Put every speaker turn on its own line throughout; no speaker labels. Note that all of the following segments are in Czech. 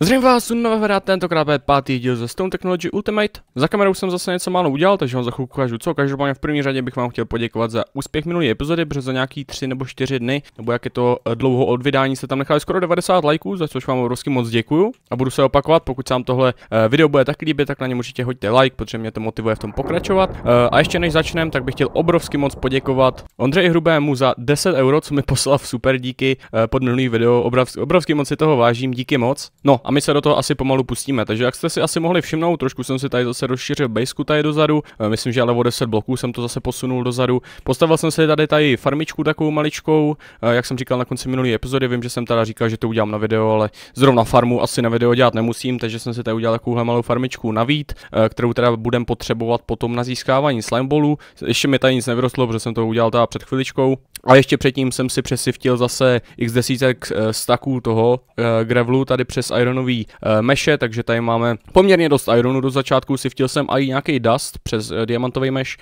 Zdravím vás u nového tentokrát je pátý díl ze Stone Technology Ultimate. Za kamerou jsem zase něco málo udělal, takže vám za chvilku ukážu co. Každopádně v první řadě bych vám chtěl poděkovat za úspěch minulé epizody, protože za nějaký 3 nebo 4 dny, nebo jak je to eh, dlouho od vydání, se tam nechali skoro 90 lajků, za což vám obrovsky moc děkuju. A budu se opakovat, pokud se vám tohle eh, video bude tak líbit, tak na něm určitě hoďte like, protože mě to motivuje v tom pokračovat. Eh, a ještě než začneme, tak bych chtěl obrovsky moc poděkovat Ondřeji Hrubému za 10 euro, co mi poslal v super díky pod minulý video. Obrovsky, obrovsky moc si toho vážím, díky moc. No a my se do toho asi pomalu pustíme. Takže jak jste si asi mohli všimnout, trošku jsem si tady zase rozšířil baseku tady dozadu, e, myslím, že ale o 10 bloků jsem to zase posunul dozadu. Postavil jsem si tady tady farmičku takovou maličkou, e, jak jsem říkal na konci minulé epizody, vím, že jsem teda říkal, že to udělám na video, ale zrovna farmu asi na video dělat nemusím, takže jsem si tady udělal takovouhle malou farmičku navít, e, kterou teda budem potřebovat potom na získávání slimebolů. Ještě mi tady nic nevyrostlo, protože jsem to udělal teda před chviličkou. A ještě předtím jsem si přesivtil zase x desítek eh, staků toho eh, gravelu tady přes ironový eh, meše, takže tady máme poměrně dost ironu do začátku, sivtil jsem i nějaký dust přes diamantový meš,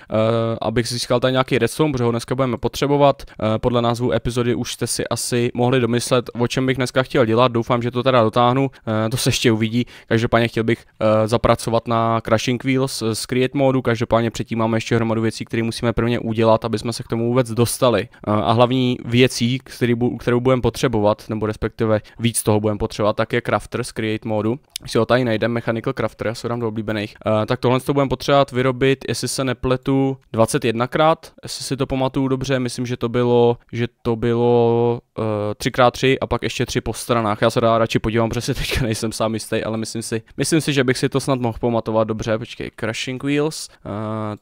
abych získal tady nějaký redstone, protože ho dneska budeme potřebovat. Podle názvu epizody už jste si asi mohli domyslet, o čem bych dneska chtěl dělat, doufám, že to teda dotáhnu, to se ještě uvidí, každopádně chtěl bych zapracovat na Crashing Wheels z Create modu, každopádně předtím máme ještě hromadu věcí, které musíme prvně udělat, aby jsme se k tomu vůbec dostali a hlavní věcí, kterou, kterou budeme potřebovat, nebo respektive víc toho budeme potřebovat, tak je crafter z create modu. Když si ho tady najdeme, mechanical crafter, já se dám do oblíbených, eh, tak tohle to budeme potřebovat vyrobit, jestli se nepletu, 21krát, jestli si to pamatuju dobře, myslím, že to bylo, že to bylo uh, eh, 3x3 a pak ještě 3 po stranách. Já se dá radši podívám, protože si teďka nejsem sám jistý, ale myslím si, myslím si, že bych si to snad mohl pamatovat dobře. Počkej, Crashing Wheels, uh,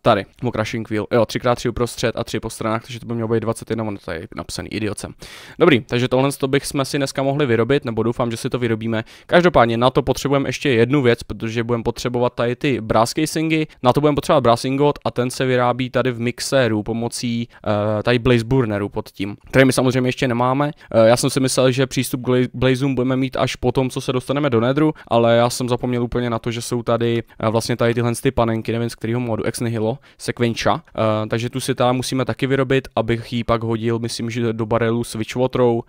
tady, mo Crashing Wheel, jo, 3x3 uprostřed a 3 po stranách, takže to by mělo být 21, ono tady je napsaný idiocem. Dobrý, takže tohle to bych jsme si dneska mohli vyrobit, nebo doufám, že si to vyrobíme. Každopádně na to potřebujeme ještě jednu věc, protože budeme potřebovat tady ty brass casingy, na to budeme potřebovat brass ingot a ten se vyrábí tady v mixéru pomocí uh, tady blaze burneru pod tím, který my samozřejmě ještě nemáme máme. Eh, já jsem si myslel, že přístup k Blazům budeme mít až po tom, co se dostaneme do Nedru, ale já jsem zapomněl úplně na to, že jsou tady eh, vlastně tady tyhle ty panenky, nevím z kterého modu, ex nihilo, sekvenča, eh, takže tu si teda musíme taky vyrobit, abych ji pak hodil, myslím, že do barelu s Witchwaterou,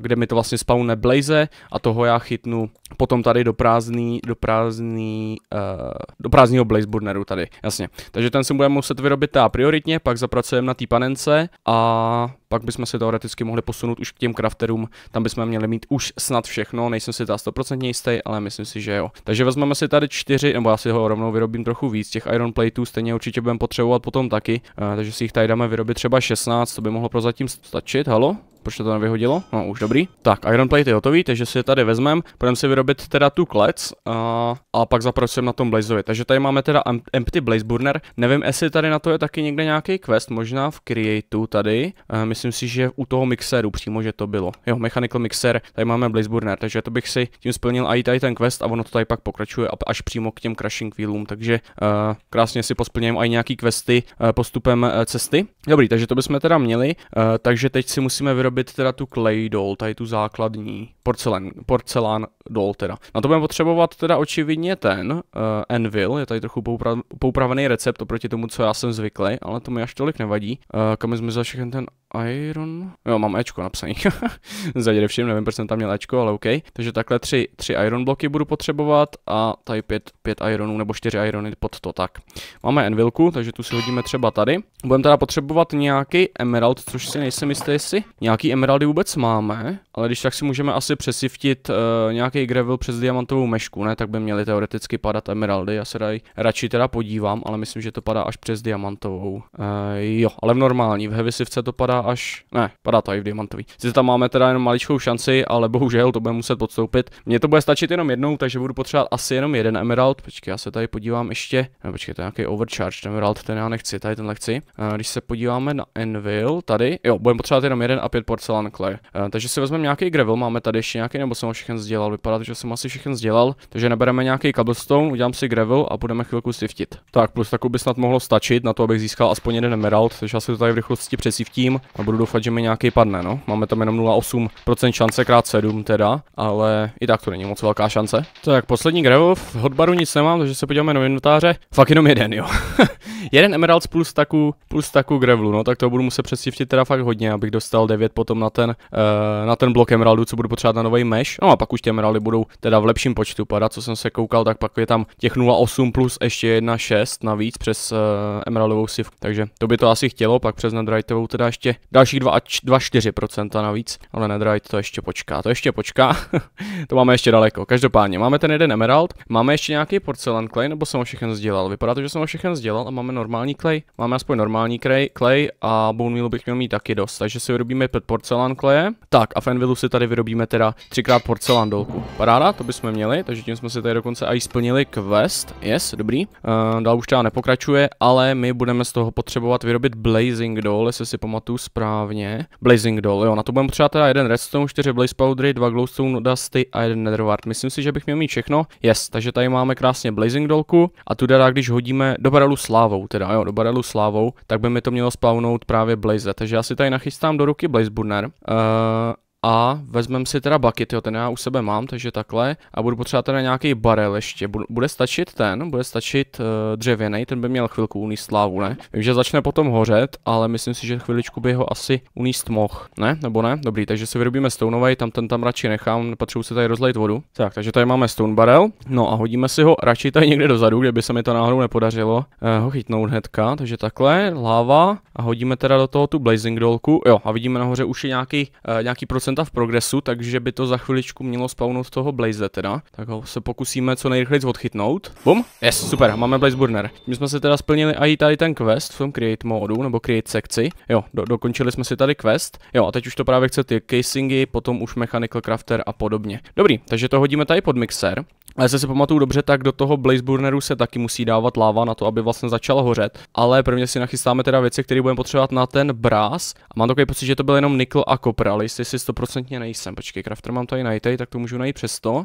kde mi to vlastně spawne Blaze a toho já chytnu potom tady do prázdný, do prázdný, do prázdního Blazeburneru tady, jasně. Takže ten si budeme muset vyrobit a prioritně, pak zapracujeme na té panence a pak bychom se teoreticky mohli posunout už k těm crafterům, tam bychom měli mít už snad všechno, nejsem si ta 100% jistý, ale myslím si, že jo. Takže vezmeme si tady čtyři, nebo já si ho rovnou vyrobím trochu víc, těch iron plateů stejně určitě budeme potřebovat potom taky, eh, takže si jich tady dáme vyrobit třeba 16, to by mohlo prozatím stačit, halo? Proč to, to nevyhodilo? No, už dobrý. Tak, Iron Plate je hotový, takže si je tady vezmem. půjdeme si vyrobit teda tu klec a, a pak zapracujeme na tom blazovi. Takže tady máme teda Empty Blaze Burner. Nevím, jestli tady na to je taky někde nějaký quest, možná v Createu tady. A e, myslím si, že u toho mixeru, přímo, že to bylo. Jo, Mechanical Mixer, tady máme Blaze Burner, takže to bych si tím splnil i tady ten quest a ono to tady pak pokračuje až přímo k těm crashing wheelům, takže a, e, krásně si posplňujeme i nějaký questy e, postupem cesty. Dobrý, takže to bychom teda měli, a, takže teď si musíme vyrobit vyrobit teda tu clay doll, tady tu základní porcelán, porcelán dol teda. Na to budeme potřebovat teda očividně ten uh, Anvil, je tady trochu poupra- poupravený recept oproti tomu, co já jsem zvyklý, ale to mi až tolik nevadí. Uh, kam jsme za všechny ten Iron? Jo, mám Ečko napsaný. Zaděde všim, nevím, proč jsem tam měl Ečko, ale OK. Takže takhle tři, tři Iron bloky budu potřebovat a tady pět, pět Ironů nebo čtyři Irony pod to tak. Máme Anvilku, takže tu si hodíme třeba tady. Budeme teda potřebovat nějaký Emerald, což si nejsem jistý, jestli nějaký Emeraldy vůbec máme, ale když tak si můžeme asi přesiftit uh, nějak nějaký gravel přes diamantovou mešku, ne, tak by měly teoreticky padat emeraldy, já se daj, radši teda podívám, ale myslím, že to padá až přes diamantovou. E, jo, ale v normální, v sivce to padá až, ne, padá to i v diamantový. Sice tam máme teda jenom maličkou šanci, ale bohužel to bude muset podstoupit. Mně to bude stačit jenom jednou, takže budu potřebovat asi jenom jeden emerald. Počkej, já se tady podívám ještě, ne, no, počkej, to je nějaký overcharge emerald, ten já nechci, tady ten chci. E, když se podíváme na Envil, tady, jo, budeme potřebovat jenom jeden a pět porcelán clay. E, takže si vezmeme nějaký gravel, máme tady ještě nějaký, nebo jsem ho všechno sdělal, vypadat, že jsem asi všechno sdělal, takže nebereme nějaký cobblestone, udělám si gravel a budeme chvilku siftit. Tak, plus takovou by snad mohlo stačit na to, abych získal aspoň jeden emerald, takže já si to tady v rychlosti přesiftím a budu doufat, že mi nějaký padne, no. Máme tam jenom 0,8% šance krát 7 teda, ale i tak to není moc velká šance. Tak, poslední gravel, v hotbaru nic nemám, takže se podíváme na inventáře. Fakt jenom jeden, jo. jeden emerald plus taku, plus taku gravelu, no, tak to budu muset přesiftit teda fakt hodně, abych dostal 9 potom na ten, uh, na ten blok emeraldu, co budu potřebovat na nový mesh. No a pak už ty emeraldy finále budou teda v lepším počtu padat, co jsem se koukal, tak pak je tam těch 0,8 plus ještě 1,6 navíc přes uh, Emeraldovou sivku, takže to by to asi chtělo, pak přes Nedrightovou teda ještě dalších 2,4% navíc, ale Nedright to ještě počká, to ještě počká, to máme ještě daleko. Každopádně máme ten jeden Emerald, máme ještě nějaký porcelan clay, nebo jsem ho všechno sdělal, vypadá to, že jsem ho všechno sdělal a máme normální clay, máme aspoň normální clay, clay a bone mealu bych měl mít taky dost, takže si vyrobíme pět porcelan clay tak a v Envilu si tady vyrobíme teda třikrát porcelán dolku. Paráda, to bychom měli, takže tím jsme si tady dokonce i splnili quest. Yes, dobrý. Uh, dál už třeba nepokračuje, ale my budeme z toho potřebovat vyrobit Blazing Doll, jestli si pamatuju správně. Blazing Doll, jo, na to budeme potřebovat teda jeden redstone, čtyři blaze powdery, dva glowstone dusty a jeden netherward. Myslím si, že bych měl mít všechno. Yes, takže tady máme krásně Blazing Dollku a tu teda, když hodíme do barelu slávou, teda jo, do barelu slávou, tak by mi to mělo spawnout právě Blaze. Takže já si tady nachystám do ruky Blaze Burner. Uh, a vezmeme si teda bucket, jo, ten já u sebe mám, takže takhle a budu potřebovat teda nějaký barel ještě, bude stačit ten, bude stačit uh, eh, dřevěný, ten by měl chvilku uníst slávu, ne? Vím, že začne potom hořet, ale myslím si, že chviličku by ho asi uníst mohl, ne? Nebo ne? Dobrý, takže si vyrobíme stoneovej, tam ten tam radši nechám, potřebuji si tady rozlejt vodu. Tak, takže tady máme stone barrel, no a hodíme si ho radši tady někde dozadu, kde by se mi to náhodou nepodařilo uh, ho chytnout hnedka, takže takhle, láva a hodíme teda do toho tu blazing dolku, jo a vidíme nahoře už je nějaký, uh, nějaký procent v progresu, takže by to za chviličku mělo spawnout toho Blaze teda. Tak ho se pokusíme co nejrychleji odchytnout. Bum, yes, super, máme Blaze Burner. My jsme se teda splnili i tady ten quest v tom create modu, nebo create sekci. Jo, do, dokončili jsme si tady quest. Jo, a teď už to právě chce ty casingy, potom už mechanical crafter a podobně. Dobrý, takže to hodíme tady pod mixer a jestli si pamatuju dobře, tak do toho Blazeburneru se taky musí dávat láva na to, aby vlastně začal hořet. Ale prvně si nachystáme teda věci, které budeme potřebovat na ten brás. A mám takový pocit, že to byl jenom nikl a kopr, ale jestli si stoprocentně nejsem. Počkej, crafter mám tady najít, tak to můžu najít přesto. Uh,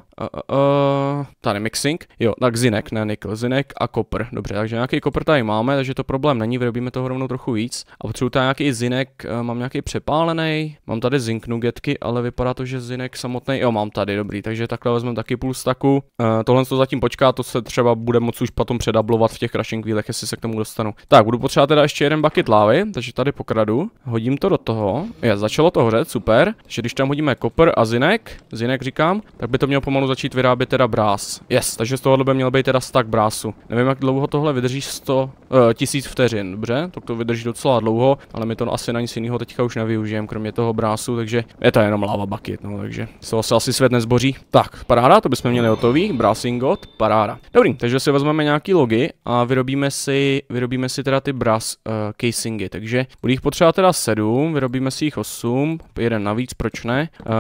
uh, tady mixing. Jo, tak zinek, ne nikl, zinek a kopr. Dobře, takže nějaký kopr tady máme, takže to problém není, vyrobíme toho rovnou trochu víc. A potřebuji tady nějaký zinek, uh, mám nějaký přepálený, mám tady zink nugetky, ale vypadá to, že zinek samotný, jo, mám tady, dobrý, takže takhle vezmu taky půl staku. Uh, tohle to zatím počká, to se třeba bude moc už potom předablovat v těch crashing wheelech, jestli se k tomu dostanu. Tak, budu potřebovat teda ještě jeden bucket lávy, takže tady pokradu, hodím to do toho, je, začalo to hořet, super, takže když tam hodíme kopr a zinek, zinek říkám, tak by to mělo pomalu začít vyrábět teda brás. Yes, takže z tohohle by měl být teda stack brásu. Nevím, jak dlouho tohle vydrží 100, uh, eh, vteřin, dobře, tak to vydrží docela dlouho, ale my to asi na nic jiného teďka už nevyužijeme, kromě toho brásu, takže je to jenom lava bucket, no takže se asi svět nezboří. Tak, paráda, to bychom měli hotový logy, Brassing God, paráda. Dobrý, takže si vezmeme nějaký logy a vyrobíme si, vyrobíme si teda ty brass uh, eh, casingy, takže budu jich potřeba teda 7, vyrobíme si jich 8, jeden navíc, proč ne, uh,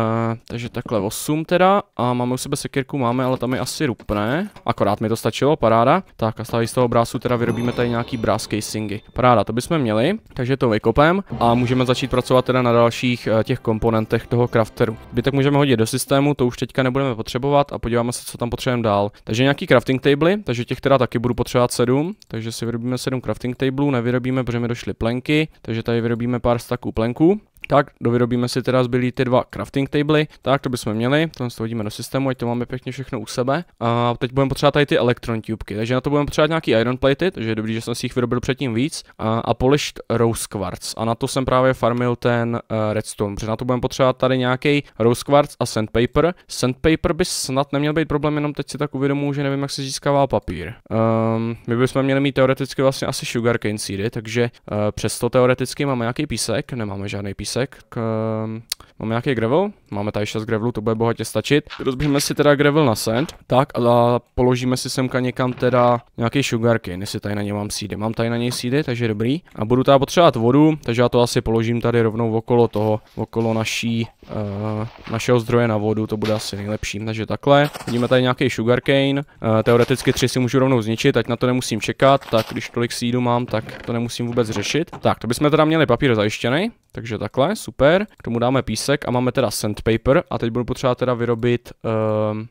takže takhle 8 teda a máme u sebe sekirku, máme, ale tam je asi rupné, akorát mi to stačilo, paráda. Tak a stále z toho brásu teda vyrobíme tady nějaký brass casingy, paráda, to bychom měli, takže to vykopem a můžeme začít pracovat teda na dalších uh, těch komponentech toho crafteru. tak můžeme hodit do systému, to už teďka nebudeme potřebovat a podíváme se, co tam potřebujeme potřebujeme dál. Takže nějaký crafting table, takže těch teda taky budu potřebovat 7, takže si vyrobíme 7 crafting tableů, nevyrobíme, protože mi došly plenky, takže tady vyrobíme pár staků plenků. Tak, dovyrobíme si teda zbylí ty dva crafting tabley. Tak, to bychom měli, to to hodíme do systému, ať to máme pěkně všechno u sebe. A teď budeme potřebovat tady ty elektron tubky, takže na to budeme potřebovat nějaký iron platy, takže je dobrý, že jsem si jich vyrobil předtím víc. A, a polished rose quartz. A na to jsem právě farmil ten uh, redstone, protože na to budeme potřebovat tady nějaký rose quartz a sandpaper. Sandpaper by snad neměl být problém, jenom teď si tak uvědomuji, že nevím, jak se získává papír. Um, my bychom měli mít teoreticky vlastně asi cane seedy, takže uh, přesto teoreticky máme nějaký písek, nemáme žádný písek sec, că Máme nějaký gravel, máme tady 6 gravelů, to bude bohatě stačit. Rozbíjeme si teda gravel na sand, tak a položíme si semka někam teda nějaký sugarky, jestli tady na ně mám sídy. Mám tady na něj sídy, takže dobrý. A budu tady potřebovat vodu, takže já to asi položím tady rovnou okolo toho, okolo naší, uh, našeho zdroje na vodu, to bude asi nejlepší. Takže takhle, vidíme tady nějaký sugarcane, uh, teoreticky tři si můžu rovnou zničit, ať na to nemusím čekat, tak když tolik sídu mám, tak to nemusím vůbec řešit. Tak, to bychom teda měli papír zajištěný, takže takhle, super. K tomu dáme písek písek a máme teda sandpaper a teď budu potřebovat teda vyrobit uh,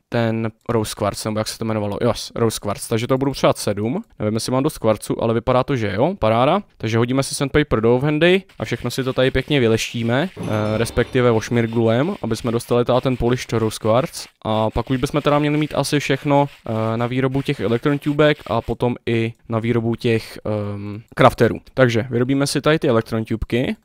ten rose quartz, nebo jak se to jmenovalo, jo, yes, rose quartz, takže to budu potřebovat sedm. nevím jestli mám dost kvarců, ale vypadá to, že jo, paráda, takže hodíme si sandpaper do handy a všechno si to tady pěkně vyleštíme, uh, respektive ošmirglujem, aby jsme dostali teda ten polished rose quartz a pak už bychom teda měli mít asi všechno uh, na výrobu těch electron tubek a potom i na výrobu těch um, ehm, crafterů. Takže vyrobíme si tady ty electron tubky,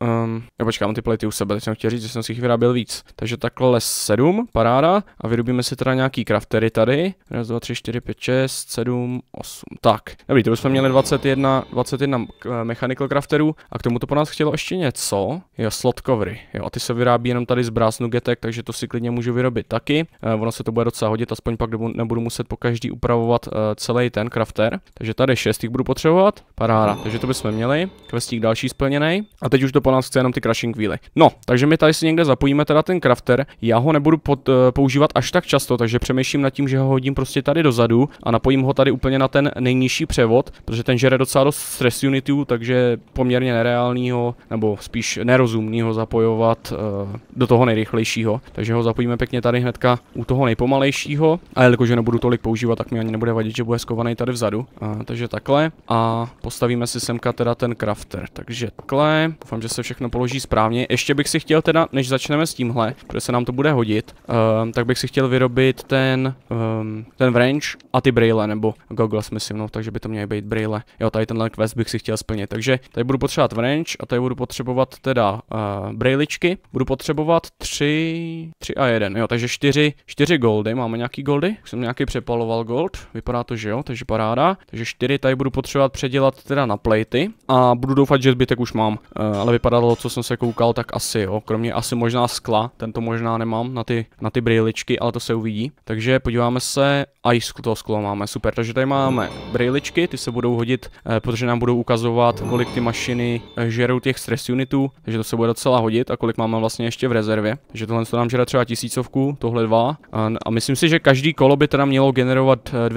um, já počkám, ty plety u sebe, teď jsem chtěl říct říct, že jsem si jich vyráběl víc. Takže takhle les 7, paráda. A vyrobíme si teda nějaký craftery tady. 1, 2, 3, 4, 5, 6, 7, 8. Tak, dobrý, to už jsme měli 21, 21 eh, mechanical crafterů. A k tomu to po nás chtělo ještě něco. Jo, slot covery. Jo, a ty se vyrábí jenom tady z brás nugetek, takže to si klidně můžu vyrobit taky. E, ono se to bude docela hodit, aspoň pak nebudu muset po každý upravovat e, eh, celý ten crafter. Takže tady 6 budu potřebovat. Paráda, takže to bychom měli. Kvestík další splněný. A teď už to po nás chce jenom ty crashing wheely. No, takže my tady tady si někde zapojíme teda ten crafter. Já ho nebudu pod, uh, používat až tak často, takže přemýšlím nad tím, že ho hodím prostě tady dozadu a napojím ho tady úplně na ten nejnižší převod, protože ten žere docela dost stress unitů, takže poměrně nereálního, nebo spíš nerozumného zapojovat uh, do toho nejrychlejšího. Takže ho zapojíme pěkně tady hnedka u toho nejpomalejšího. A jelikož nebudu tolik používat, tak mi ani nebude vadit, že bude skovaný tady vzadu. Uh, takže takhle. A postavíme si semka teda ten crafter. Takže takhle. Doufám, že se všechno položí správně. Ještě bych si chtěl teda teda, než začneme s tímhle, protože se nám to bude hodit, um, tak bych si chtěl vyrobit ten, um, ten wrench a ty braille, nebo goggles myslím, no, takže by to měly být braille. Jo, tady tenhle quest bych si chtěl splnit, takže tady budu potřebovat wrench a tady budu potřebovat teda uh, eh, brailičky. budu potřebovat tři, tři a jeden, jo, takže čtyři, čtyři goldy, máme nějaký goldy, jsem nějaký přepaloval gold, vypadá to, že jo, takže paráda, takže čtyři tady budu potřebovat předělat teda na platey a budu doufat, že zbytek už mám, uh, ale vypadalo, co jsem se koukal, tak asi jo, kromě asi možná skla, tento možná nemám na ty, na ty brýličky, ale to se uvidí. Takže podíváme se, a i to sklo máme, super, takže tady máme brýličky, ty se budou hodit, eh, protože nám budou ukazovat, kolik ty mašiny eh, žerou těch stress unitů, takže to se bude docela hodit a kolik máme vlastně ještě v rezervě. Takže tohle to nám žere třeba tisícovku, tohle dva a, a myslím si, že každý kolo by teda mělo generovat 256.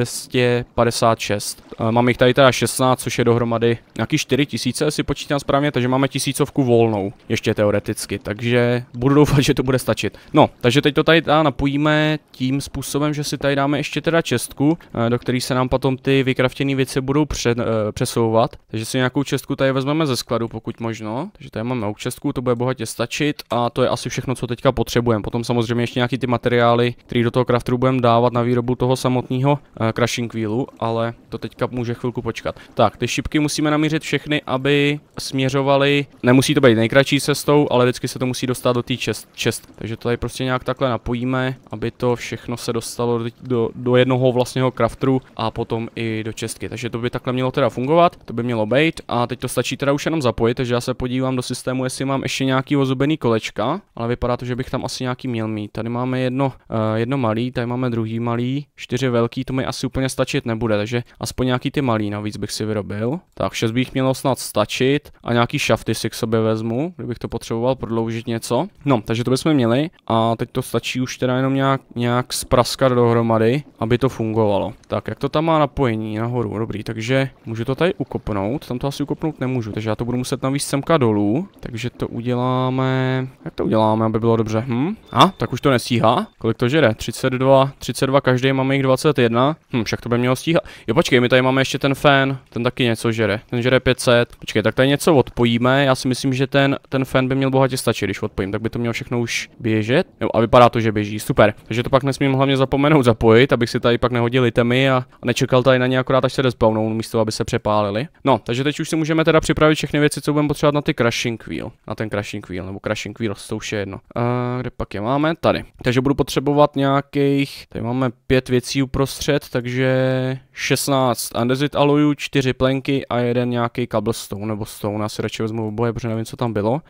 Eh, eh, mám jich tady teda 16, což je dohromady nějaký 4000, si počítám správně, takže máme tisícovku volnou, ještě teoreticky, takže takže budu doufat, že to bude stačit. No, takže teď to tady napojíme tím způsobem, že si tady dáme ještě teda čestku, eh, do které se nám potom ty vykraftěné věci budou před, eh, přesouvat. Takže si nějakou čestku tady vezmeme ze skladu, pokud možno. Takže tady máme čestku, to bude bohatě stačit a to je asi všechno, co teďka potřebujeme. Potom samozřejmě ještě nějaký ty materiály, které do toho crafteru budeme dávat na výrobu toho samotného uh, eh, crashing wheelu, ale to teďka může chvilku počkat. Tak, ty šipky musíme namířit všechny, aby směřovaly, nemusí to být nejkratší cestou, ale vždycky se to musí musí dostat do té čest, čest. Takže to tady prostě nějak takhle napojíme, aby to všechno se dostalo do, do, do jednoho vlastního crafteru a potom i do čestky. Takže to by takhle mělo teda fungovat, to by mělo být a teď to stačí teda už jenom zapojit, takže já se podívám do systému, jestli mám ještě nějaký ozubený kolečka, ale vypadá to, že bych tam asi nějaký měl mít. Tady máme jedno, uh, jedno malý, tady máme druhý malý, čtyři velký, to mi asi úplně stačit nebude, takže aspoň nějaký ty malý navíc bych si vyrobil. Tak šest bych mělo snad stačit a nějaký šafty si k sobě vezmu, kdybych to potřeboval prodloužit něco. No, takže to bychom měli a teď to stačí už teda jenom nějak, nějak spraskat dohromady, aby to fungovalo. Tak, jak to tam má napojení nahoru, no, dobrý, takže můžu to tady ukopnout, tam to asi ukopnout nemůžu, takže já to budu muset navíc semka dolů, takže to uděláme, jak to uděláme, aby bylo dobře, hm? A, tak už to nestíhá, kolik to žere, 32, 32 každý, máme jich 21, hm, však to by mělo stíhat. Jo, počkej, my tady máme ještě ten fén, ten taky něco žere, ten žere 500, počkej, tak tady něco odpojíme, já si myslím, že ten, ten fén by měl bohatě stačit, když odpojím, tak by to mělo všechno už běžet. Jo, a vypadá to, že běží, super. Takže to pak nesmím hlavně zapomenout zapojit, abych si tady pak nehodil itemy a, nečekal tady na ně akorát, až se despawnou, místo aby se přepálili. No, takže teď už si můžeme teda připravit všechny věci, co budeme potřebovat na ty crashing wheel. Na ten crashing wheel, nebo crashing wheel, to už je jedno. A kde pak je máme? Tady. Takže budu potřebovat nějakých, tady máme pět věcí uprostřed, takže 16 andezit alojů, 4 plenky a jeden nějaký cobblestone nebo stone. Asi radši vezmu oboje, protože nevím, co tam bylo. Uh,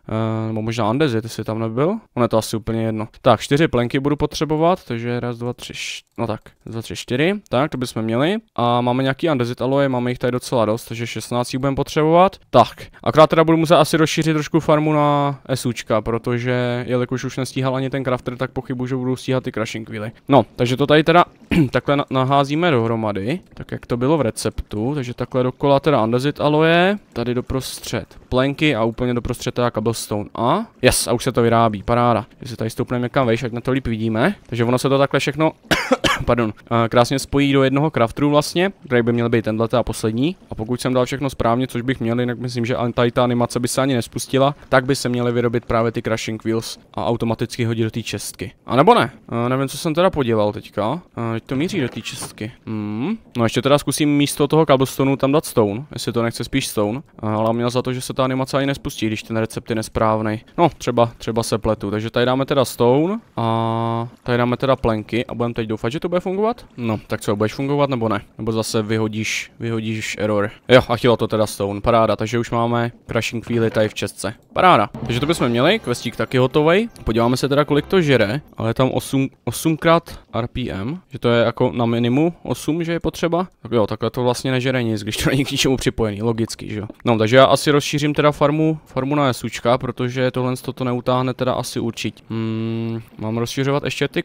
nebo možná andezit ty jsi tam nebyl? Ono je to asi úplně jedno. Tak, čtyři plenky budu potřebovat, takže raz, dva, tři, š... no tak, dva, tři, čtyři, tak, to bychom měli. A máme nějaký andezit aloe, máme jich tady docela dost, takže 16 budeme potřebovat. Tak, akorát teda budu muset asi rozšířit trošku farmu na SUčka, protože jelikož už nestíhal ani ten crafter, tak pochybuju, že budou stíhat ty crashing wheely. No, takže to tady teda takhle naházíme dohromady, tak jak to bylo v receptu, takže takhle dokola teda andezit aloe, tady doprostřed plenky a úplně doprostřed teda cobblestone a, yes, a už se to vyrábí, paráda. se tady stoupneme někam vejš, ať na to líp vidíme. Takže ono se to takhle všechno pardon, eh, krásně spojí do jednoho crafteru vlastně, kde by měl být tenhle a poslední. A pokud jsem dal všechno správně, což bych měl, jinak myslím, že ani ta animace by se ani nespustila, tak by se měly vyrobit právě ty crashing wheels a automaticky hodit do té čestky. A nebo ne, a eh, nevím, co jsem teda podělal teďka. A eh, to míří do té čestky. Hmm. No ještě teda zkusím místo toho cobblestonu tam dát stone, jestli to nechce spíš stone, ale měl za to, že se ta animace ani nespustí, když ten recept je nesprávný. No, třeba třeba, třeba se pletu. Takže tady dáme teda stone a tady dáme teda plenky a budeme teď doufat, že to bude fungovat. No, tak co, budeš fungovat nebo ne? Nebo zase vyhodíš, vyhodíš error. Jo, a chtělo to teda stone, paráda, takže už máme crashing chvíli tady v Česce. Paráda. Takže to bychom měli, questík taky hotovej. Podíváme se teda, kolik to žere, ale je tam 8, 8 x RPM, že to je jako na minimum, 8, že je potřeba. Tak jo, takhle to vlastně nežere nic, když to není k ničemu připojený, logicky, že jo. No, takže já asi rozšířím teda farmu, farmu na SUčka, protože tohle to neutáhne teda asi určitě. Hmm, mám rozšiřovat ještě ty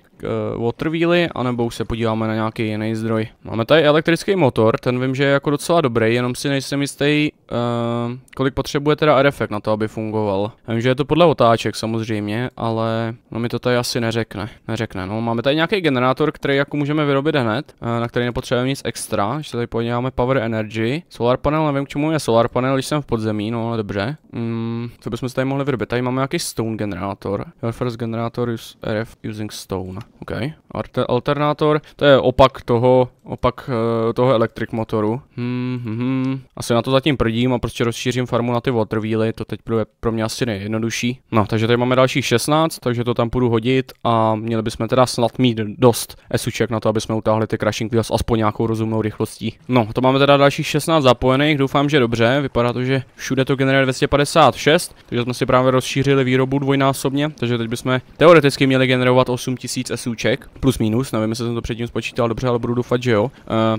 uh, wheely, anebo už se podíváme na nějaký jiný zdroj. Máme tady elektrický motor, ten vím, že je jako docela dobrý, jenom si nejsem jistý, uh, kolik potřebuje teda RFK na to, aby fungoval. Já vím, že je to podle otáček samozřejmě, ale no mi to tady asi neřekne. Neřekne, no máme tady nějaký generátor, který jako můžeme vyrobit hned, uh, na který nepotřebujeme nic extra, když se tady podíváme Power Energy. Solar panel, nevím k čemu je solar panel, když jsem v podzemí, no ale dobře. Hmm, co bychom si tady mohli vyrobit? Tady máme nějaký stone generator, Your first generator is RF using stone. OK. Alternátor, to je opak toho, opak uh, toho electric motoru. Hmm, hmm, hmm. Asi na to zatím prdím a prostě rozšířím farmu na ty water wheely, to teď bude pro mě asi nejjednodušší. No, takže tady máme další 16, takže to tam půjdu hodit a měli bychom teda snad mít dost esuček na to, aby jsme utáhli ty crashing wheels aspoň nějakou rozumnou rychlostí. No, to máme teda další 16 zapojených, doufám, že dobře, vypadá to, že všude to generuje 256, takže jsme si právě rozšířili výrobu výrobu dvojnásobně, takže teď bychom teoreticky měli generovat 8000 SUček, plus minus, nevím, jestli jsem to předtím spočítal dobře, ale budu doufat, že jo. Uh,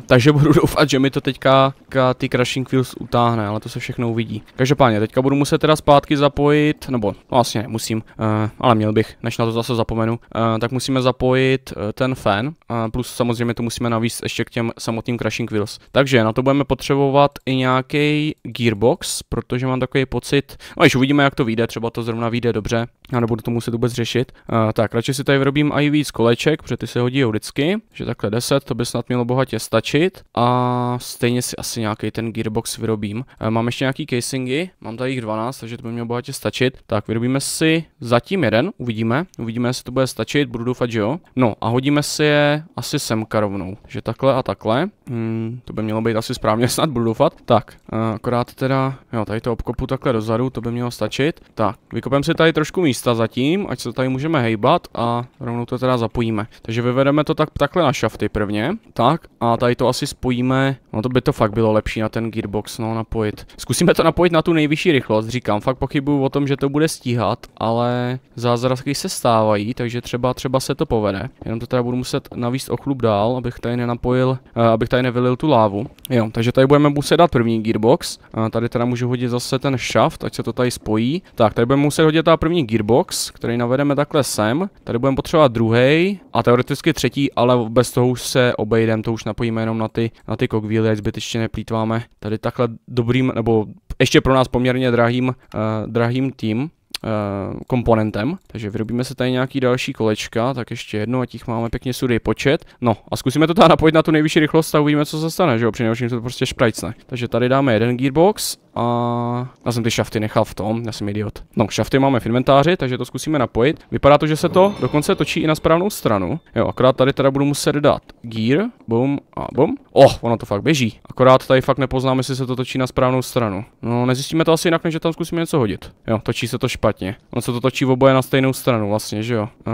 takže budu doufat, že mi to teďka ka, ty crashing wheels utáhne, ale to se všechno uvidí. Každopádně, teďka budu muset teda zpátky zapojit, nebo no, vlastně musím, uh, ale měl bych, než na to zase zapomenu, uh, tak musíme zapojit uh, ten fan, uh, plus samozřejmě to musíme navíc ještě k těm samotným crashing wheels. Takže na to budeme potřebovat i nějaký gearbox, protože mám takový pocit, no když uvidíme, jak to vyjde, třeba to zrovna vyjde jde dobře a nebudu to muset vůbec řešit. Uh, tak radši si tady vyrobím i víc koleček, protože ty se hodí vždycky, že takhle 10, to by snad mělo bohatě stačit a stejně si asi nějaký ten gearbox vyrobím. Uh, mám ještě nějaký casingy, mám tady jich 12, takže to by mělo bohatě stačit. Tak vyrobíme si zatím jeden, uvidíme, uvidíme, jestli to bude stačit, budu doufat, že jo. No a hodíme si je asi semka rovnou, že takhle a takhle. Hmm, to by mělo být asi správně, snad budu doufat. Tak, uh, akorát teda, jo, tady to obkopu takhle dozadu, to by mělo stačit. Tak, vykopem si tady trošku místa zatím, ať se tady můžeme hejbat a rovnou to teda zapojíme. Takže vyvedeme to tak takhle na šafty prvně, tak a tady to asi spojíme, no to by to fakt bylo lepší na ten gearbox, no napojit. Zkusíme to napojit na tu nejvyšší rychlost, říkám, fakt pochybuju o tom, že to bude stíhat, ale zázraky se stávají, takže třeba třeba se to povede. Jenom to teda budu muset navíst o dál, abych tady nenapojil, uh, abych tady nevylil tu lávu. Jo, takže tady budeme muset dát první gearbox, uh, tady teda můžu hodit zase ten šaft, ať se to tady spojí. Tak, tady budeme muset hodit ta první gearbox, který navedeme takhle sem. Tady budeme potřebovat druhý a teoreticky třetí, ale bez toho už se obejdeme, to už napojíme jenom na ty, na ty kokvíly, ať zbytečně neplýtváme tady takhle dobrým, nebo ještě pro nás poměrně drahým, uh, drahým tým eh, komponentem, takže vyrobíme se tady nějaký další kolečka, tak ještě jedno, ať jich máme pěkně sudý počet. No a zkusíme to tady napojit na tu nejvyšší rychlost a uvidíme, co se stane, že jo, při to prostě šprajcne. Takže tady dáme jeden gearbox a já jsem ty šafty nechal v tom, já jsem idiot. No, šafty máme v inventáři, takže to zkusíme napojit. Vypadá to, že se to dokonce točí i na správnou stranu. Jo, akorát tady teda budu muset dát gear, bum a bum. Oh, ono to fakt běží. Akorát tady fakt nepoznáme, jestli se to točí na správnou stranu. No, nezjistíme to asi jinak, než že tam zkusíme něco hodit. Jo, točí se to špatně. Ono se to točí v oboje na stejnou stranu vlastně, že jo. Uh,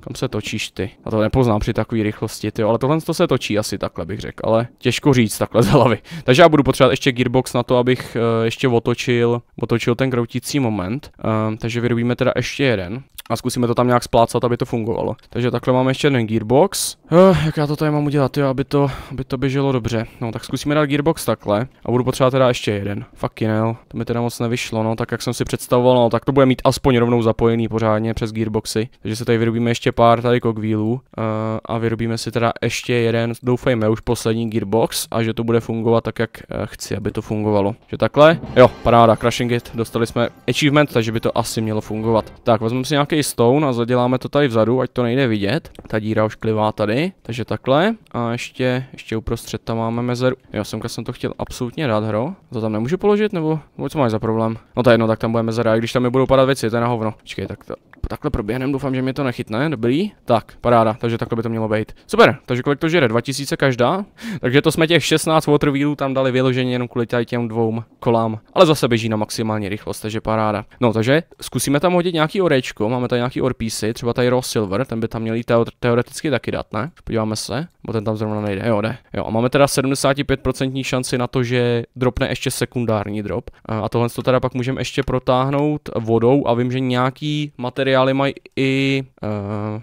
kam se točíš ty? A to nepoznám při takové rychlosti, ty, ale tohle to se točí asi takhle bych řekl, ale těžko říct takhle z hlavy. Takže já budu potřebovat ještě gearbox na to, abych Eh, ještě otočil, otočil ten kroutící moment, eh, takže vyrobíme teda ještě jeden a zkusíme to tam nějak splácat, aby to fungovalo. Takže takhle máme ještě jeden gearbox. Uh, jak já to tady mám udělat, jo, aby to, aby to běželo dobře. No, tak zkusíme dát gearbox takhle a budu potřebovat teda ještě jeden. Fucking hell, to mi teda moc nevyšlo, no, tak jak jsem si představoval, no, tak to bude mít aspoň rovnou zapojený pořádně přes gearboxy. Takže se tady vyrobíme ještě pár tady kokvílů uh, eh, a vyrobíme si teda ještě jeden, doufejme, už poslední gearbox a že to bude fungovat tak, jak uh, chci, aby to fungovalo. Že takhle? Jo, paráda, crashing it, dostali jsme achievement, takže by to asi mělo fungovat. Tak, vezmeme si nějaký nějaký stone a zaděláme to tady vzadu, ať to nejde vidět. Ta díra už klivá tady, takže takhle. A ještě, ještě uprostřed tam máme mezeru. Já jsem jsem to chtěl absolutně rád hro. To tam nemůžu položit, nebo, co máš za problém? No to je jedno, tak tam bude mezera, i když tam mi budou padat věci, to je na hovno. Počkej, tak to, takhle proběhneme, doufám, že mě to nechytne, dobrý. Tak, paráda, takže takhle by to mělo být. Super, takže kolik to žere? 2000 každá? Takže to jsme těch 16 waterwheelů tam dali vyloženě jenom kvůli těm dvou kolám. Ale zase běží na maximální rychlost, takže paráda. No takže zkusíme tam hodit nějaký orečko, máme máme tady nějaký orpísy, třeba tady Raw Silver, ten by tam měl teo- teoreticky taky dát, ne? Podíváme se, bo ten tam zrovna nejde, jo, jde. Jo, a máme teda 75% šanci na to, že dropne ještě sekundární drop. A tohle to teda pak můžeme ještě protáhnout vodou a vím, že nějaký materiály mají i uh,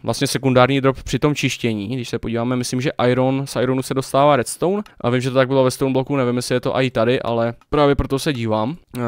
vlastně sekundární drop při tom čištění. Když se podíváme, myslím, že Iron, z Ironu se dostává Redstone a vím, že to tak bylo ve Stone bloku, nevím, jestli je to i tady, ale právě proto se dívám. Uh,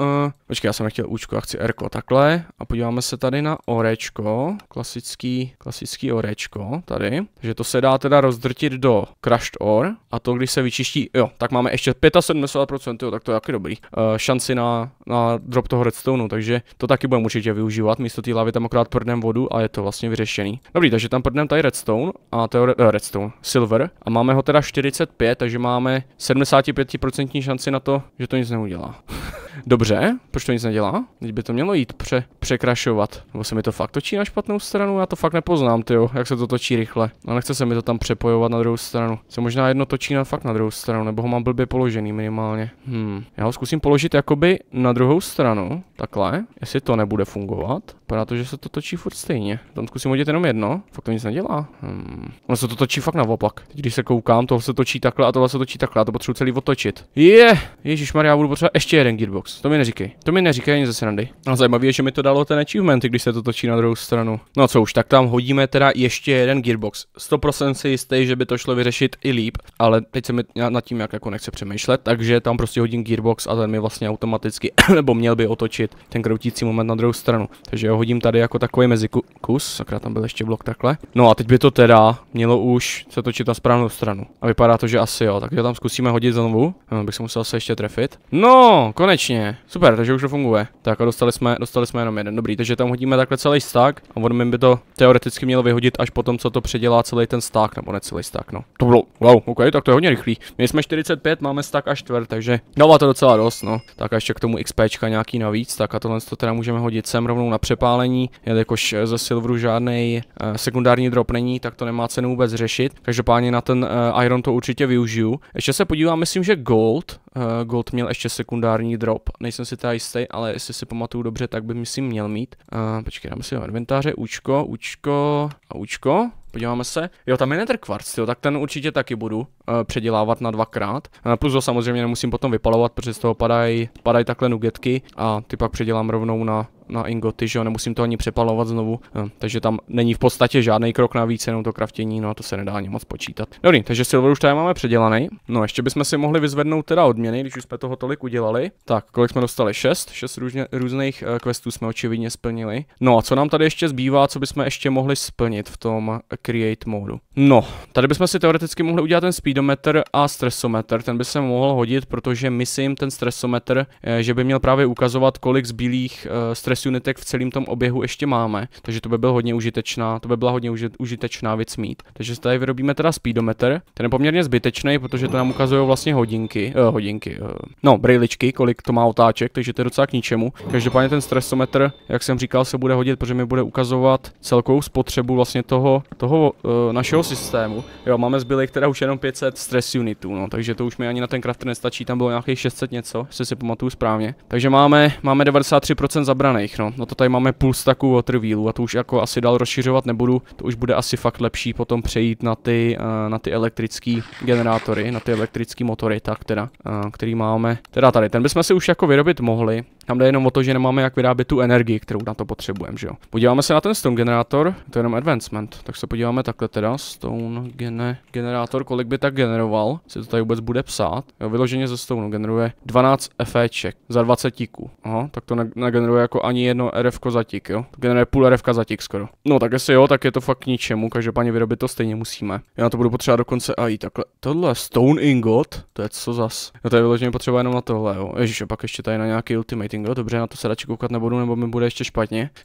uh, počkej, já jsem nechtěl účko, já chci Rko takhle a podíváme se tady na orečko, klasický, klasický orečko tady, takže to se dá teda rozdrtit do crushed or a to když se vyčistí, jo, tak máme ještě 75%, jo, tak to je taky dobrý, e, šanci na, na drop toho redstoneu, takže to taky budeme určitě využívat, místo té lavy tam akorát prdnem vodu a je to vlastně vyřešený. Dobrý, takže tam prdnem tady redstone a to je eh, redstone, silver a máme ho teda 45, takže máme 75% šanci na to, že to nic neudělá. Dobře, proč to nic nedělá? Teď by to mělo jít pře překrašovat. Nebo se mi to fakt točí na špatnou stranu? Já to fakt nepoznám, ty jak se to točí rychle. A nechce se mi to tam přepojovat na druhou stranu. Se možná jedno točí na fakt na druhou stranu, nebo ho mám blbě položený minimálně. Hmm. Já ho zkusím položit jakoby na druhou stranu, takhle, jestli to nebude fungovat, protože se to točí furt stejně. Tam zkusím hodit jenom jedno, fakt to nic nedělá. Hmm. Ono se to točí fakt naopak. Teď, když se koukám, tohle se točí takhle a tohle se točí takhle, a to potřebuji celý otočit. Je, yeah! Ježíš Maria, budu potřebovat ještě jeden gearbox. Xbox. To mi neříkej. To mi neříkej ani ze srandy. A zajímavé je, že mi to dalo ten achievement, když se to točí na druhou stranu. No co už, tak tam hodíme teda ještě jeden Gearbox. 100% si jistý, že by to šlo vyřešit i líp, ale teď se mi nad tím jak jako nechce přemýšlet, takže tam prostě hodím Gearbox a ten mi vlastně automaticky, nebo měl by otočit ten kroutící moment na druhou stranu. Takže ho hodím tady jako takový mezi kus. sakra tam byl ještě blok takhle. No a teď by to teda mělo už se točit na správnou stranu. A vypadá to, že asi jo, takže tam zkusíme hodit znovu, no, bych se musel se ještě trefit. No, konečně. Výborně. Super, takže už to funguje. Tak a dostali jsme, dostali jsme jenom jeden. Dobrý, takže tam hodíme takhle celý stack a on mi by to teoreticky měl vyhodit až potom, co to předělá celý ten stack, nebo ne celý stack, no. To bylo, wow, ok, tak to je hodně rychlý. My jsme 45, máme stack až čtvrt, takže dává no, to docela dost, no. Tak a ještě k tomu XPčka nějaký navíc, tak a tohle to teda můžeme hodit sem rovnou na přepálení, jelikož eh, ze Silveru žádný uh, eh, sekundární drop není, tak to nemá cenu vůbec řešit. Každopádně na ten uh, Iron to určitě využiju. Ještě se podívám, myslím, že Gold, uh, Gold měl ještě sekundární drop drop, nejsem si teda jistý, ale jestli si pamatuju dobře, tak by mi si měl mít. Uh, počkej, dáme si ho inventáře, účko, účko a účko. Podíváme se. Jo, tam je nether quartz, jo, tak ten určitě taky budu uh, předělávat na dvakrát. Uh, plus ho samozřejmě nemusím potom vypalovat, protože z toho padají padaj takhle nugetky a ty pak předělám rovnou na na ingoty, že jo, nemusím to ani přepalovat znovu, eh, takže tam není v podstatě žádný krok navíc, jenom to kraftění, no a to se nedá ani moc počítat. Dobrý, takže Silver už tady máme předělaný. No ještě bychom si mohli vyzvednout teda odměny, když už jsme toho tolik udělali. Tak, kolik jsme dostali? 6, 6 různě, různých uh, questů jsme očividně splnili. No a co nám tady ještě zbývá, co bychom ještě mohli splnit v tom eh, create modu? No, tady bychom si teoreticky mohli udělat ten speedometer a stresometer, ten by se mohl hodit, protože myslím ten stresometr, že by měl právě ukazovat, kolik z bílých uh, stres iOS unitek v celém tom oběhu ještě máme, takže to by byl hodně užitečná, to by byla hodně užitečná věc mít. Takže tady vyrobíme teda speedometer, ten je poměrně zbytečný, protože to nám ukazují vlastně hodinky, eh, hodinky, eh, no brýličky, kolik to má otáček, takže to je docela k ničemu. Každopádně ten stresometr, jak jsem říkal, se bude hodit, protože mi bude ukazovat celkovou spotřebu vlastně toho, toho eh, našeho systému. Jo, máme zbylých teda už jenom 500 stress unitů, no, takže to už mi ani na ten crafter nestačí, tam bylo nějakých 600 něco, jestli si pamatuju správně. Takže máme, máme 93% zabraných jiných, no. No to tady máme půl staku waterwheelů a to už jako asi dál rozšiřovat nebudu, to už bude asi fakt lepší potom přejít na ty, uh, na ty elektrický generátory, na ty elektrický motory, tak teda, uh, který máme. Teda tady, ten bychom si už jako vyrobit mohli, tam jde jenom o to, že nemáme jak vyrábět tu energii, kterou na to potřebujeme, že jo. Podíváme se na ten stone generátor, to je jenom advancement, tak se podíváme takhle teda, stone gene, generátor, kolik by tak generoval, si to tady vůbec bude psát. Jo, vyloženě ze stone generuje 12 eféček za 20 tíků. Aha, tak to negeneruje jako ani ani jedno RF zatik, jo. Generuje půl RF zatik skoro. No tak jestli jo, tak je to fakt k ničemu, každopádně vyrobit to stejně musíme. Já na to budu potřebovat dokonce i takhle. Tohle Stone Ingot, to je co zas. No to je vyloženě potřeba jenom na tohle, jo. Ježíš, pak ještě tady na nějaký Ultimate Ingot, dobře, na to se radši koukat nebudu, nebo mi bude ještě špatně.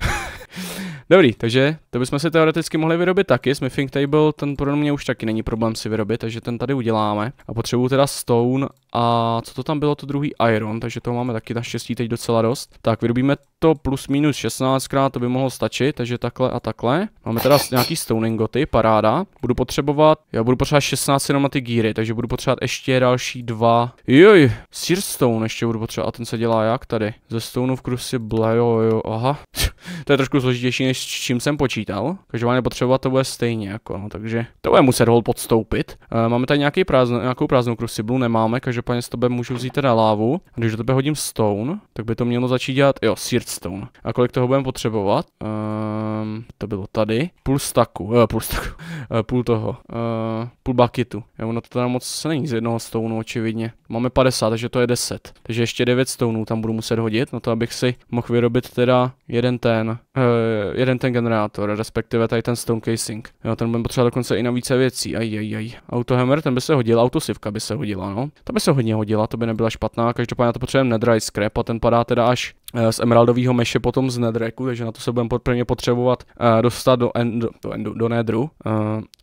Dobrý, takže to bychom si teoreticky mohli vyrobit taky. Smithing table, ten pro mě už taky není problém si vyrobit, takže ten tady uděláme. A potřebuju teda stone a co to tam bylo, to druhý iron, takže to máme taky naštěstí teď docela dost. Tak vyrobíme to plus minus 16 krát, to by mohlo stačit, takže takhle a takhle. Máme teda nějaký stoningoty paráda. Budu potřebovat, já budu potřebovat 16 jenom na ty gíry, takže budu potřebovat ještě další dva. Joj, stone, ještě budu potřebovat a ten se dělá jak tady? Ze stoneu v krusy, jo, jo, aha. to je trošku složitější než než s čím jsem počítal. Každopádně potřeba to bude stejně, jako, no, takže to bude muset hol podstoupit. E, máme tady nějaký prázdno, nějakou prázdnou krusiblu, nemáme, každopádně z tebe můžu vzít teda lávu. A když do tebe hodím stone, tak by to mělo začít dělat, jo, seared stone. A kolik toho budeme potřebovat? Ehm, to bylo tady. Půl staku, eh, půl staku, eh, půl toho, eh, půl bucketu. Jo, ono to teda moc není z jednoho stounu, očividně. Máme 50, takže to je 10. Takže ještě 9 stounů tam budu muset hodit, no to abych si mohl vyrobit teda jeden ten, eh, jeden ten generátor, respektive tady ten stone casing. Jo, ten budeme potřebovat dokonce i na více věcí. Aj, aj, aj. Autohammer, ten by se hodil, autosivka by se hodila, no. To by se hodně hodila, to by nebyla špatná. Každopádně to potřebujeme nedry scrap a ten padá teda až eh, z emeraldového meše potom z nedreku, takže na to se budeme prvně potřebovat eh, dostat do, endo, do, endo, do nedru.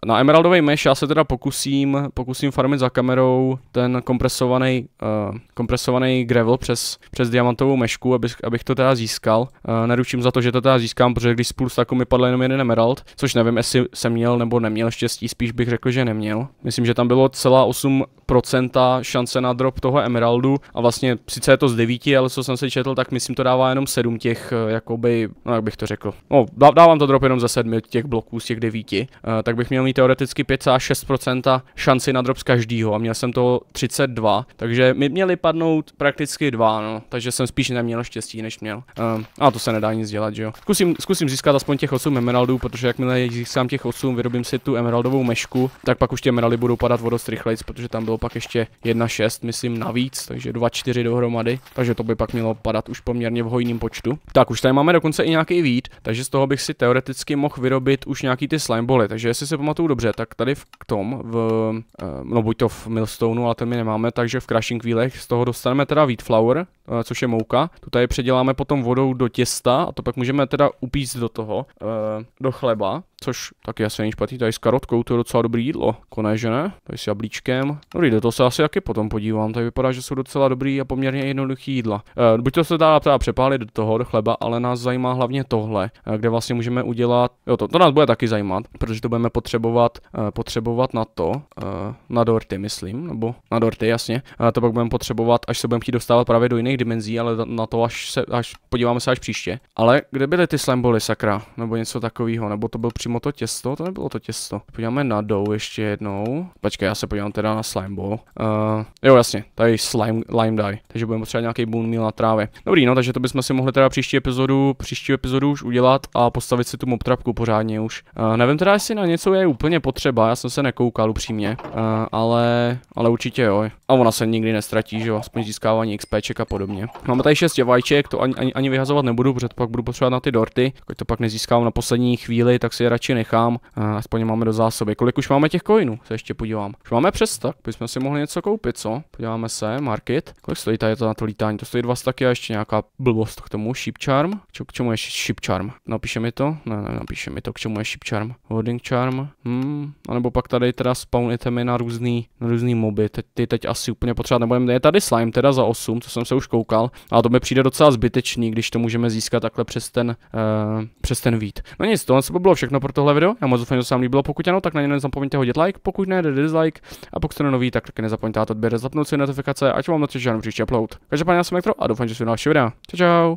Na Emeraldový mesh já se teda pokusím, pokusím farmit za kamerou ten kompresovaný, uh, eh, kompresovaný gravel přes, přes diamantovou mešku, abych, abych to teda získal. Uh, eh, neručím za to, že to teda získám, protože když spolu s takou mi padl jenom jeden emerald, což nevím, jestli jsem měl nebo neměl štěstí, spíš bych řekl, že neměl. Myslím, že tam bylo celá 8% šance na drop toho emeraldu a vlastně sice je to z 9, ale co jsem si četl, tak myslím to dává jenom 7 těch, eh, jakoby, no jak bych to řekl. No, dávám to drop jenom ze 7 těch bloků z těch 9, uh, tak bych měl mít teoreticky 5,6% šanci na drop z každýho a měl jsem to 32, takže mi měli padnout prakticky dva, no, takže jsem spíš neměl štěstí, než měl. Uh, a to se nedá nic dělat, že jo. Zkusím, zkusím získat aspoň těch 8 emeraldů, protože jakmile získám těch 8, vyrobím si tu emeraldovou mešku, tak pak už ty emeraldy budou padat vodost rychleji, protože tam bylo pak ještě 1,6, myslím, navíc, takže 2,4 dohromady, takže to by pak mělo padat už poměrně v hojným počtu. Tak už tady máme dokonce i nějaký vít, takže z toho bych si teoreticky mohl vyrobit už nějaký ty slime boly, takže jestli se pamatuju pamatuju dobře, tak tady v tom, v, eh, no buď to v Millstoneu, ale ten my nemáme, takže v Crashing Wheelech z toho dostaneme teda Wheat Flower, Eh, což je mouka. Tu tady předěláme potom vodou do těsta a to pak můžeme teda upíct do toho, eh, do chleba, což taky asi není špatný. Tady s karotkou to je docela dobrý jídlo, koné, že ne? Tady s jablíčkem. No do toho se asi taky potom podívám. Tady vypadá, že jsou docela dobrý a poměrně jednoduchý jídla. Eh, buď to se dá teda přepálit do toho, do chleba, ale nás zajímá hlavně tohle, kde vlastně můžeme udělat. Jo, to, to nás bude taky zajímat, protože to budeme potřebovat, potřebovat na to, na dorty, myslím, nebo na dorty, jasně. To pak budeme potřebovat, až se budeme chtít dostávat právě do jiných dimenzí, ale na to až se, až podíváme se až příště. Ale kde byly ty slamboly, sakra? Nebo něco takového? Nebo to bylo přímo to těsto? To nebylo to těsto. Podíváme na dou ještě jednou. Počkej, já se podívám teda na slimeball. Uh, jo, jasně, tady slime, lime die. Takže budeme potřebovat nějaký boon meal na trávě. Dobrý, no, takže to bychom si mohli teda příští epizodu, příští epizodu už udělat a postavit si tu mobtrapku pořádně už. Uh, nevím teda, jestli na něco je úplně potřeba, já jsem se nekoukal upřímně, uh, ale, ale určitě jo. A ona se nikdy nestratí, že jo, aspoň získávání XPček a podobně podobně. Máme tady šest jevajček, to ani, ani, ani vyhazovat nebudu, protože to pak budu potřebovat na ty dorty. Když to pak nezískám na poslední chvíli, tak si je radši nechám. Eh, aspoň máme do zásoby. Kolik už máme těch coinů? Se ještě podívám. Už máme přes tak, bychom si mohli něco koupit, co? Podíváme se, market. Kolik stojí tady to na to lítání? To stojí dva taky a ještě nějaká blbost k tomu. Ship charm. Čo, k čemu je ship charm? Napíše mi to? Ne, ne, napíše mi to, k čemu je ship charm. Holding charm. Hmm. A nebo pak tady teda spawn itemy na různý, na různý moby. Teď, ty teď asi úplně potřeba nebudeme. Je tady slime teda za 8, co jsem se už koukal, a to mi přijde docela zbytečný, když to můžeme získat takhle přes ten, uh, přes ten vít. No nic, tohle se by bylo všechno pro tohle video, já moc doufám, že se vám líbilo, pokud ano, tak na něj nezapomeňte hodit like, pokud ne, dejte dislike, a pokud jste nový, tak taky nezapomeňte dát odběr, zapnout si notifikace, ať vám na žádný příští upload. Každopádně já jsem Elektro a doufám, že si další videa. Čau, čau.